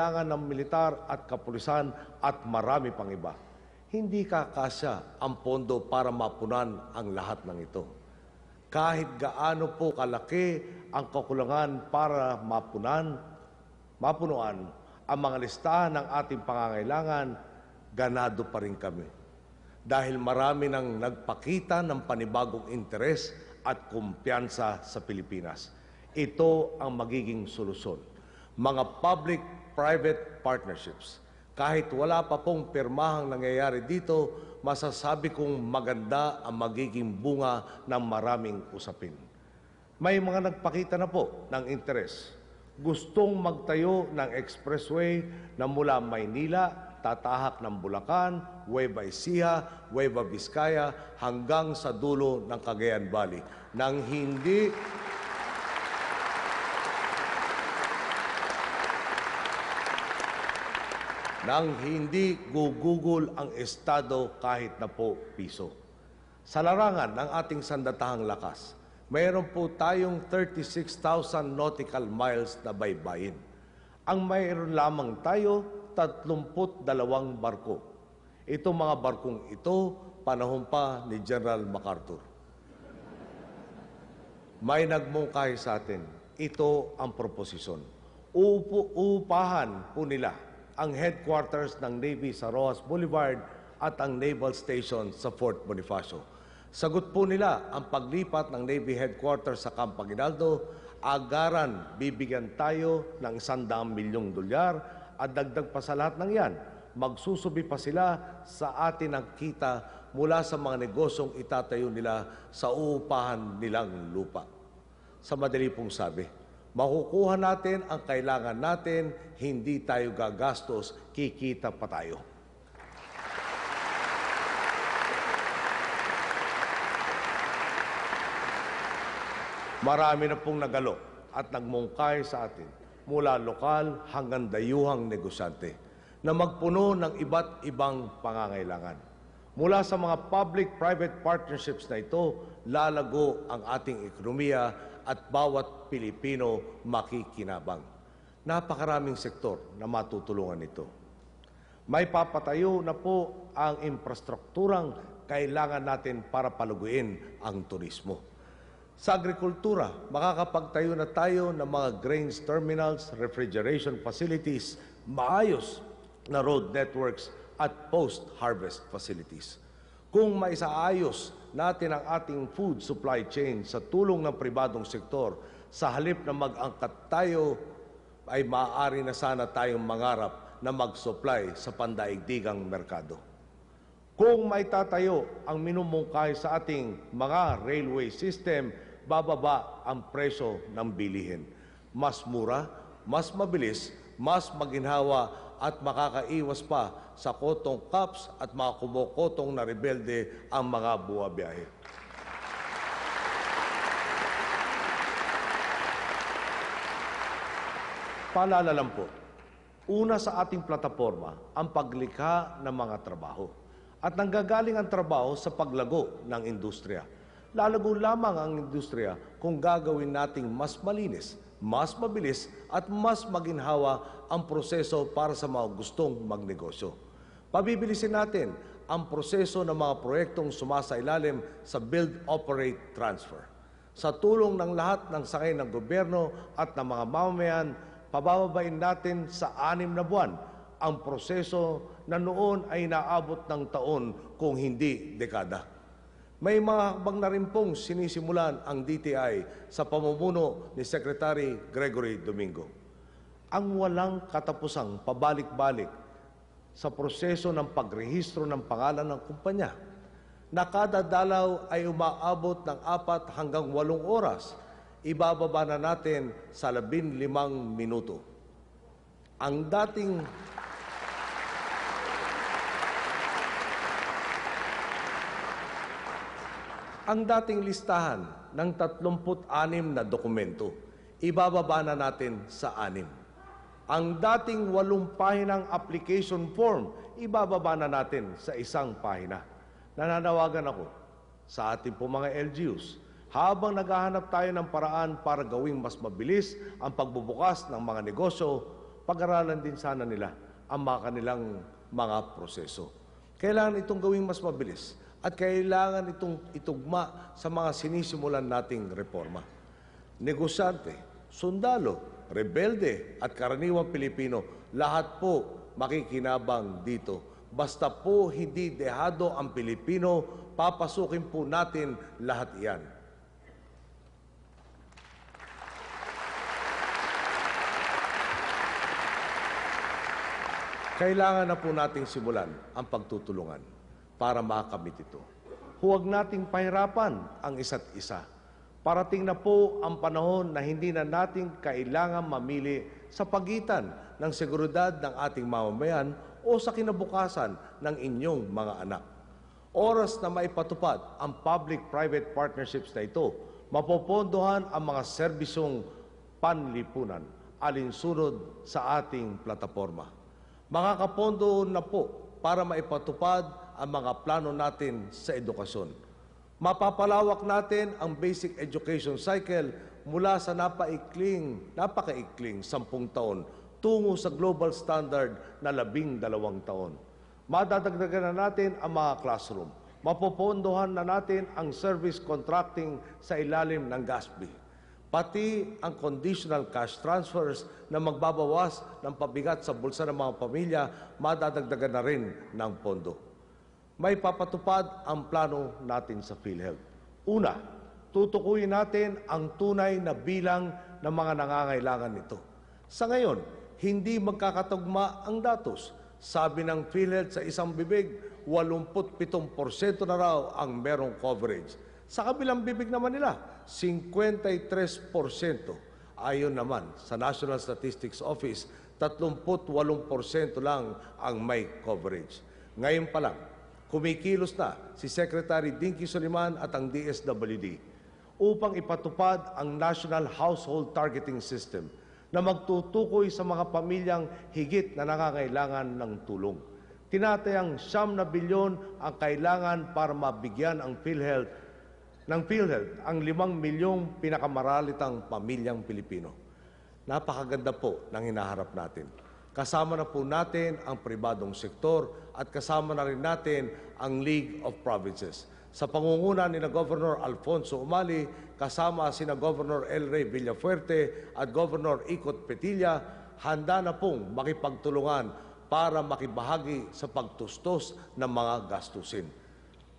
kailangan ng militar at kapulisan at marami pang iba. Hindi kakasya ang pondo para mapunan ang lahat ng ito. Kahit gaano po kalaki ang kakulangan para mapunan, mapunuan ang mga listahan ng ating pangangailangan, ganado pa rin kami. Dahil marami nang nagpakita ng panibagong interes at kumpiyansa sa Pilipinas. Ito ang magiging solusyon. Mga public private partnerships. Kahit wala pa pong pirmahang nangyayari dito, masasabi kong maganda ang magiging bunga ng maraming usapin. May mga nagpakita na po ng interes. Gustong magtayo ng expressway na mula Maynila, tatahak ng Bulacan, Nueva Ecija, Nueva Vizcaya hanggang sa dulo ng Cagayan Valley nang hindi nang hindi gugugol ang Estado kahit na po piso. Sa larangan ng ating sandatahang lakas, mayroon po tayong 36,000 nautical miles na baybayin. Ang mayroon lamang tayo, 32 barko. Itong mga barkong ito, panahon pa ni General MacArthur. May nagmungkahi sa atin, ito ang proposisyon. Upo, upahan po nila ang headquarters ng Navy sa Rojas Boulevard at ang Naval Station sa Fort Bonifacio. Sagot po nila ang paglipat ng Navy headquarters sa Camp Aguinaldo, agaran bibigyan tayo ng 100 milyong dolyar at dagdag pa sa lahat ng yan. Magsusubi pa sila sa atin ang kita mula sa mga negosyong itatayo nila sa uupahan nilang lupa. Sa madali pong sabi, makukuha natin ang kailangan natin, hindi tayo gagastos, kikita pa tayo. Marami na pong nagalo at nagmungkay sa atin mula lokal hanggang dayuhang negosyante na magpuno ng iba't ibang pangangailangan. Mula sa mga public-private partnerships na ito, lalago ang ating ekonomiya at bawat Pilipino makikinabang. Napakaraming sektor na matutulungan nito. May papatayo na po ang infrastrukturang kailangan natin para paluguin ang turismo. Sa agrikultura, makakapagtayo na tayo ng mga grains terminals, refrigeration facilities, maayos na road networks at post-harvest facilities. Kung maisaayos natin ang ating food supply chain sa tulong ng pribadong sektor. Sa halip na mag-angkat tayo, ay maaari na sana tayong mangarap na mag-supply sa pandaigdigang merkado. Kung may tatayo ang minumungkay sa ating mga railway system, bababa ang presyo ng bilihin. Mas mura, mas mabilis mas maginhawa at makakaiwas pa sa kotong cups at mga kumukotong na rebelde ang mga buwabiyahe. Paalala lang po, una sa ating plataforma ang paglikha ng mga trabaho at nanggagaling ang trabaho sa paglago ng industriya. Lalago lamang ang industriya kung gagawin nating mas malinis mas mabilis at mas maginhawa ang proseso para sa mga gustong magnegosyo. Pabibilisin natin ang proseso ng mga proyektong sumasailalim sa Build, Operate, Transfer. Sa tulong ng lahat ng sangay ng gobyerno at ng mga mamamayan, pabababain natin sa anim na buwan ang proseso na noon ay naabot ng taon kung hindi dekada. May mga hakbang na rin pong sinisimulan ang DTI sa pamumuno ni Secretary Gregory Domingo. Ang walang katapusang pabalik-balik sa proseso ng pagrehistro ng pangalan ng kumpanya na kada dalaw ay umaabot ng apat hanggang walong oras, ibababa na natin sa labin limang minuto. Ang dating ang dating listahan ng 36 na dokumento. Ibababa na natin sa 6. Ang dating walong pahinang application form, ibababa na natin sa isang pahina. Nananawagan ako sa ating po mga LGUs habang naghahanap tayo ng paraan para gawing mas mabilis ang pagbubukas ng mga negosyo, pag-aralan din sana nila ang mga kanilang mga proseso. Kailangan itong gawing mas mabilis at kailangan itong itugma sa mga sinisimulan nating reforma. Negosyante, sundalo, rebelde at karaniwang Pilipino, lahat po makikinabang dito. Basta po hindi dehado ang Pilipino, papasukin po natin lahat iyan. Kailangan na po nating simulan ang pagtutulungan para makamit ito. Huwag nating pahirapan ang isa't isa. Parating na po ang panahon na hindi na natin kailangan mamili sa pagitan ng seguridad ng ating mamamayan o sa kinabukasan ng inyong mga anak. Oras na maipatupad ang public-private partnerships na ito, mapopondohan ang mga serbisong panlipunan alinsunod sa ating plataforma. Makakapondo na po para maipatupad ang mga plano natin sa edukasyon. Mapapalawak natin ang basic education cycle mula sa napaikling, napakaikling sampung taon tungo sa global standard na labing dalawang taon. Madadagdagan na natin ang mga classroom. Mapopondohan na natin ang service contracting sa ilalim ng GASB pati ang conditional cash transfers na magbabawas ng pabigat sa bulsa ng mga pamilya, madadagdagan na rin ng pondo may papatupad ang plano natin sa PhilHealth. Una, tutukuyin natin ang tunay na bilang ng mga nangangailangan nito. Sa ngayon, hindi magkakatugma ang datos. Sabi ng PhilHealth sa isang bibig, 87% na raw ang merong coverage. Sa kabilang bibig naman nila, 53%. Ayon naman sa National Statistics Office, 38% lang ang may coverage. Ngayon pa lang, kumikilos na si Secretary Dinky Soliman at ang DSWD upang ipatupad ang National Household Targeting System na magtutukoy sa mga pamilyang higit na nangangailangan ng tulong. Tinatayang siyam na bilyon ang kailangan para mabigyan ang PhilHealth ng PhilHealth ang limang milyong pinakamaralitang pamilyang Pilipino. Napakaganda po ng hinaharap natin. Kasama na po natin ang pribadong sektor at kasama na rin natin ang League of Provinces. Sa pangunguna ni na Governor Alfonso Umali, kasama sina Governor El Rey Villafuerte at Governor Ikot Petilla, handa na pong makipagtulungan para makibahagi sa pagtustos ng mga gastusin.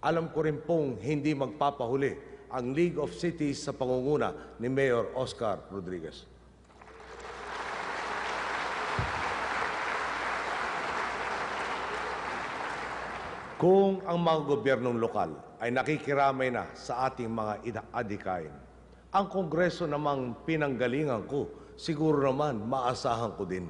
Alam ko rin pong hindi magpapahuli ang League of Cities sa pangunguna ni Mayor Oscar Rodriguez. Kung ang mga gobyernong lokal ay nakikiramay na sa ating mga inaadikain, ang Kongreso namang pinanggalingan ko, siguro naman maasahan ko din.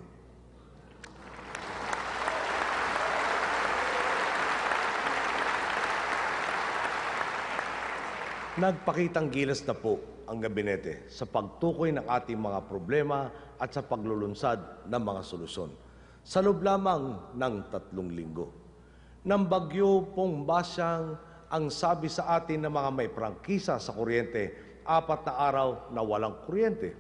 Nagpakitang gilas na po ang gabinete sa pagtukoy ng ating mga problema at sa paglulunsad ng mga solusyon. Sa loob lamang ng tatlong linggo ng bagyo pong basang ang sabi sa atin ng mga may prangkisa sa kuryente, apat na araw na walang kuryente.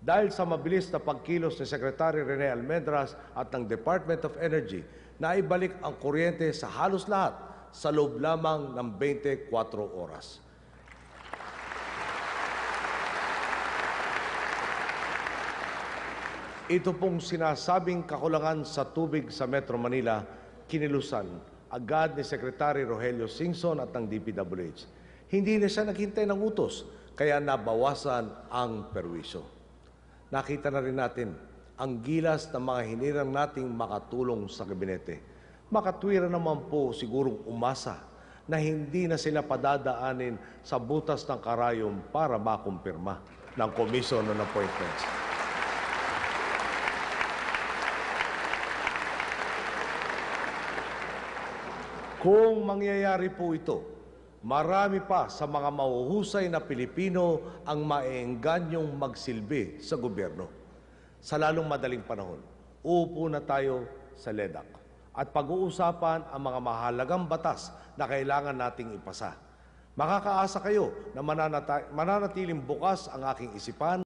Dahil sa mabilis na pagkilos ni Secretary Rene Almendras at ng Department of Energy, naibalik ang kuryente sa halos lahat sa loob lamang ng 24 oras. Ito pong sinasabing kakulangan sa tubig sa Metro Manila, kinilusan agad ni Secretary Rogelio Singson at ng DPWH. Hindi na siya naghintay ng utos, kaya nabawasan ang perwiso. Nakita na rin natin ang gilas ng mga hinirang nating makatulong sa kabinete. Makatwira naman po sigurong umasa na hindi na sila padadaanin sa butas ng karayom para makumpirma ng komisyon ng appointments. Kung mangyayari po ito, marami pa sa mga mauhusay na Pilipino ang maeenganyong magsilbi sa gobyerno. Sa lalong madaling panahon, uupo na tayo sa ledak at pag-uusapan ang mga mahalagang batas na kailangan nating ipasa. Makakaasa kayo na mananatiling bukas ang aking isipan